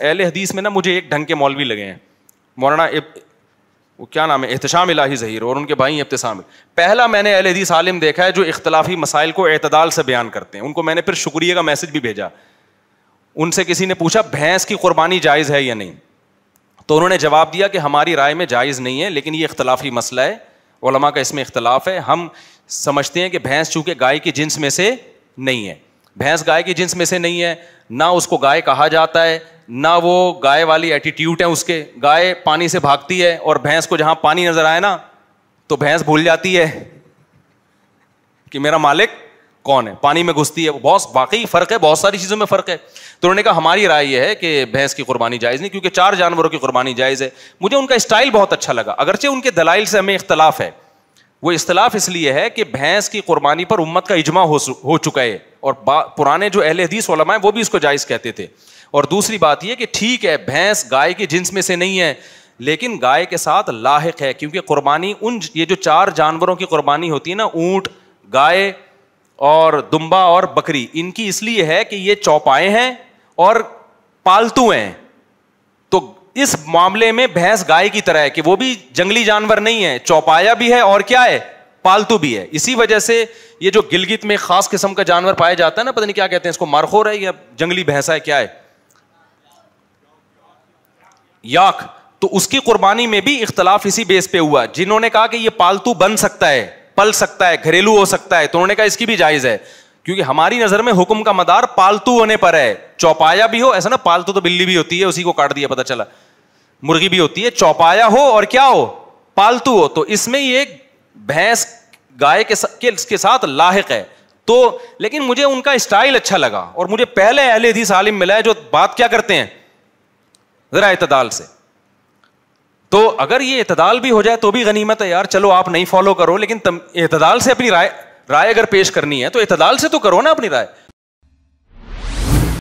अहल हदीस में ना मुझे एक ढंग के मौलवी लगे हैं मौलाना वो क्या नाम है एहतशाम इलाही जहीर और उनके भाई इब्तसाम पहला मैंने अहल हदीस आलिम देखा है जो इख्तलाफी मसाइल को अतदाल से बयान करते हैं उनको मैंने फिर शुक्रिया का मैसेज भी भेजा उनसे किसी ने पूछा भैंस की कुर्बानी जायज़ है या नहीं तो उन्होंने जवाब दिया कि हमारी राय में जायज़ नहीं है लेकिन ये इख्तलाफी मसला है ओलमा का इसमें इख्तलाफ है हम समझते हैं कि भैंस चूँकि गाय की जिन्स में से नहीं है भैंस गाय की जिन्स में से नहीं है ना उसको गाय कहा जाता है ना वो गाय वाली एटीट्यूड है उसके गाय पानी से भागती है और भैंस को जहां पानी नजर आए ना तो भैंस भूल जाती है कि मेरा मालिक कौन है पानी में घुसती है बहुत वाकई फ़र्क है बहुत सारी चीज़ों में फ़र्क है तो उन्होंने कहा हमारी राय यह है कि भैंस की कुर्बानी जायज़ नहीं क्योंकि चार जानवरों की कुर्बानी जायज़ है मुझे उनका स्टाइल बहुत अच्छा लगा अगरचे उनके दलाइल से हमें इख्तलाफ है वो इख्तलाफ इसलिए है कि भैंस की कुर्बानी पर उम्मत का इजमा हो, हो चुका है और पुराने जो अहल हदीस है वो भी इसको जायज़ कहते थे और दूसरी बात यह कि ठीक है भैंस गाय के जिन्स में से नहीं है लेकिन गाय के साथ लाक है क्योंकि कुर्बानी उन ये जो चार जानवरों की कुर्बानी होती है ना ऊँट गाय और दुम्बा और बकरी इनकी इसलिए है कि ये चौपाएँ हैं और पालतू हैं तो इस मामले में भैंस गाय की तरह है कि वो भी जंगली जानवर नहीं है चौपाया भी है और क्या है पालतू भी है इसी वजह से ये जो गिलगित में खास किस्म का जानवर पाया जाता है ना पता नहीं क्या कहते हैं इसको मारखोर है या जंगली भैंसा है क्या है याक तो उसकी कुर्बानी में भी इख्तलाफ इसी बेस पे हुआ जिन्होंने कहा कि ये पालतू बन सकता है पल सकता है घरेलू हो सकता है तो उन्होंने कहा इसकी भी जायज़ है क्योंकि हमारी नजर में हुक्म का मदार पालतू होने पर है चौपाया भी हो ऐसा ना पालतू तो बिल्ली भी होती है उसी को काट दिया पता चला मुर्गी भी होती है चौपाया हो और क्या हो पालतू हो तो इसमें ये भैंस गाय के, के, के साथ लाहक है तो लेकिन मुझे उनका स्टाइल अच्छा लगा और मुझे पहले अहले हदीस आलिम मिला है जो बात क्या करते हैं ज़रा इतदाल से तो अगर ये इतदाल भी हो जाए तो भी गनीमत है यार चलो आप नहीं फॉलो करो लेकिन इतदाल से अपनी राय राय अगर पेश करनी है तो इतदाल से तो करो ना अपनी राय